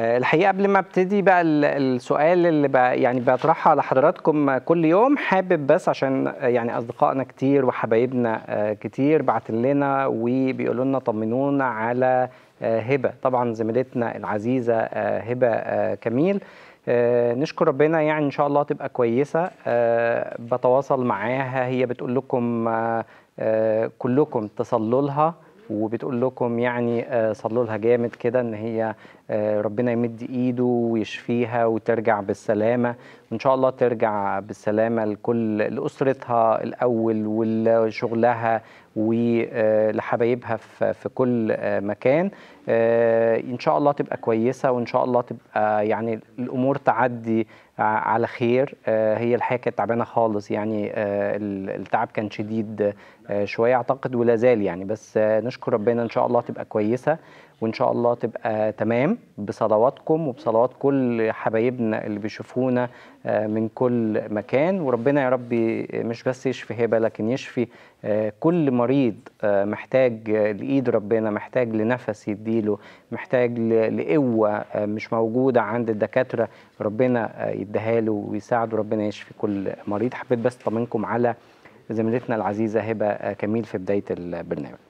آه، الحقيقه قبل ما ابتدي بقى السؤال اللي بقى يعني بطرحه على حضراتكم آه، كل يوم حابب بس عشان آه، يعني اصدقائنا كتير وحبايبنا كتير بعت لنا وبيقولوا لنا طمنونا على هبه طبعا زميلتنا العزيزه هبه كميل نشكر ربنا يعني ان شاء الله تبقى كويسه بتواصل معاها هي بتقول لكم كلكم تصلوا لها وبتقول لكم يعني آه، صلوا لها جامد كده ان هي آه، ربنا يمد ايده ويشفيها وترجع بالسلامه وان شاء الله ترجع بالسلامه لكل لاسرتها الاول ولشغلها ولحبايبها في كل آه، مكان آه، ان شاء الله تبقى كويسه وان شاء الله تبقى يعني الامور تعدي على خير آه، هي الحياه كانت تعبانه خالص يعني التعب كان شديد شويه اعتقد ولا زال يعني بس نشكر ربنا ان شاء الله تبقى كويسه وان شاء الله تبقى تمام بصلواتكم وبصلوات كل حبايبنا اللي بيشوفونا من كل مكان وربنا يا رب مش بس يشفي هبه لكن يشفي كل مريض مريض آه، محتاج لإيد ربنا محتاج لنفس يديله محتاج لقوة آه، مش موجودة عند الدكاترة ربنا آه، يديها له ويساعده ربنا يشفي كل مريض حبيت بس أطمنكم على زميلتنا العزيزة هبة كميل في بداية البرنامج